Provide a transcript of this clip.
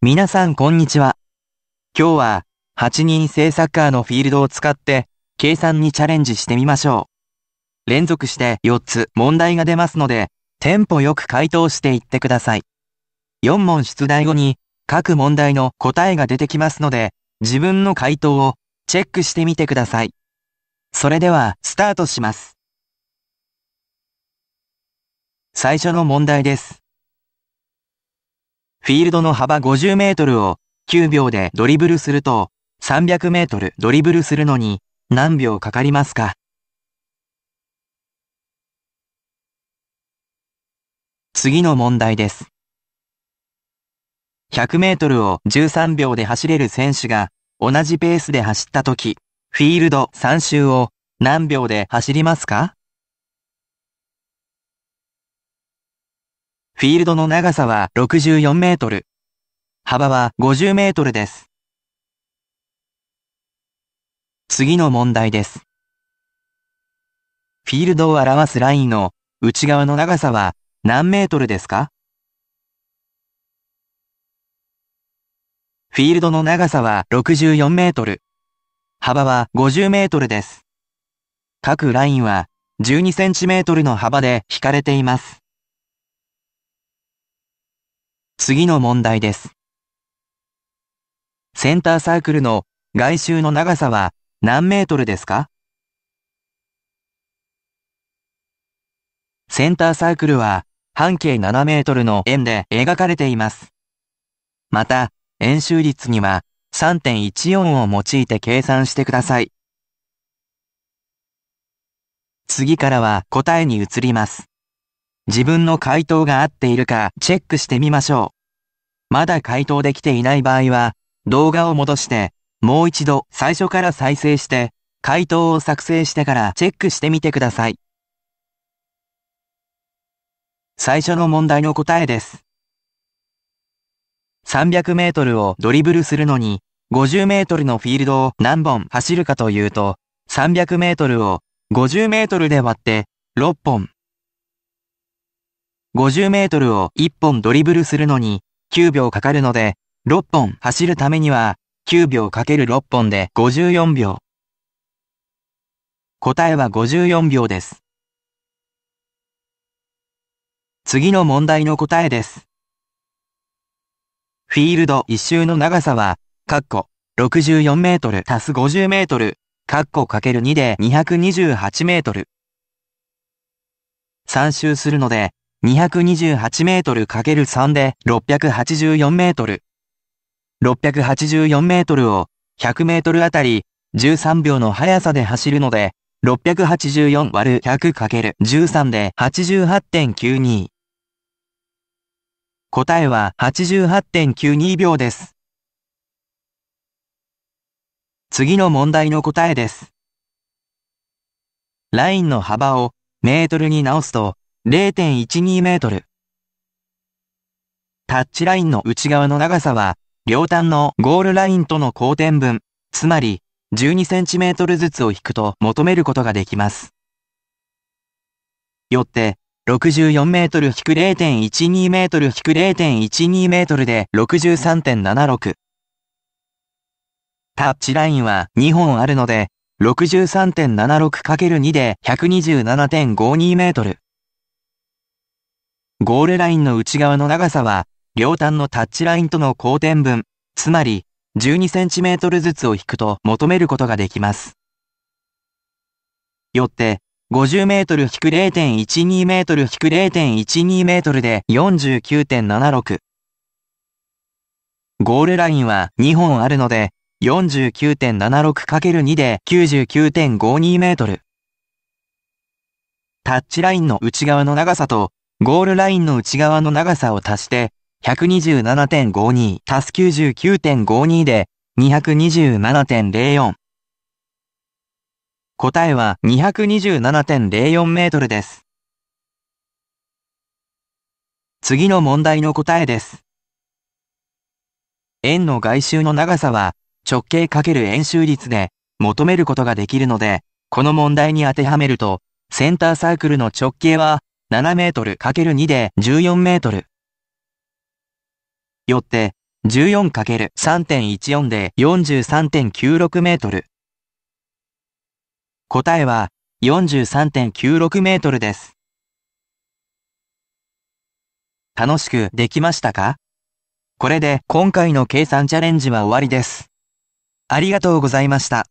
皆さんこんにちは。今日は8人制サッカーのフィールドを使って計算にチャレンジしてみましょう。連続して4つ問題が出ますので、テンポよく回答していってください。4問出題後に各問題の答えが出てきますので、自分の回答をチェックしてみてください。それではスタートします。最初の問題です。フィールドの幅50メートルを9秒でドリブルすると、300メートルドリブルするのに何秒かかりますか次の問題です。100メートルを13秒で走れる選手が同じペースで走った時、フィールド3周を何秒で走りますかフィールドの長さは64メートル。幅は50メートルです。次の問題です。フィールドを表すラインの内側の長さは何メートルですかフィールドの長さは64メートル。幅は50メートルです。各ラインは12センチメートルの幅で引かれています。次の問題です。センターサークルの外周の長さは何メートルですかセンターサークルは半径7メートルの円で描かれています。また、円周率には3.14を用いて計算してください。次からは答えに移ります。自分の回答が合っているかチェックしてみましょう。まだ回答できていない場合は、動画を戻して、もう一度最初から再生して、回答を作成してからチェックしてみてください。最初の問題の答えです。300メートルをドリブルするのに、50メートルのフィールドを何本走るかというと、300メートルを50メートルで割って6本50メートルを1本ドリブルするのに9秒かかるので、6本走るためには9秒かける6本で54秒。答えは54秒です。次の問題の答えです。フィールド一周の長さは、カッコ64メートル足す50メートル、カッコかける2で228メートル。3周するので、228メートル ×3 で684メートル。684メートルを100メートルあたり13秒の速さで走るので、684÷100×13 で88.92。答えは88.92秒です。次の問題の答えです。ラインの幅をメートルに直すと、0.12メートル。タッチラインの内側の長さは、両端のゴールラインとの交点分、つまり12センチメートルずつを引くと求めることができます。よって、64メートル引く0.12メートル引く0.12メートルで63.76。タッチラインは2本あるので、63.76×2 で127.52メートル。ゴールラインの内側の長さは、両端のタッチラインとの交点分、つまり 12cm ずつを引くと求めることができます。よって、50m 引く 0.12m 引く 0.12m で49.76。ゴールラインは2本あるので、49.76×2 で99.52メートル。タッチラインの内側の長さとゴールラインの内側の長さを足して、127.52足す99.52で227.04。答えは227.04メートルです。次の問題の答えです。円の外周の長さは直径×円周率で求めることができるので、この問題に当てはめると、センターサークルの直径は7メートル ×2 で14メートル。よって、14×3.14 で43.96メートル。答えは43.96メートルです。楽しくできましたかこれで今回の計算チャレンジは終わりです。ありがとうございました。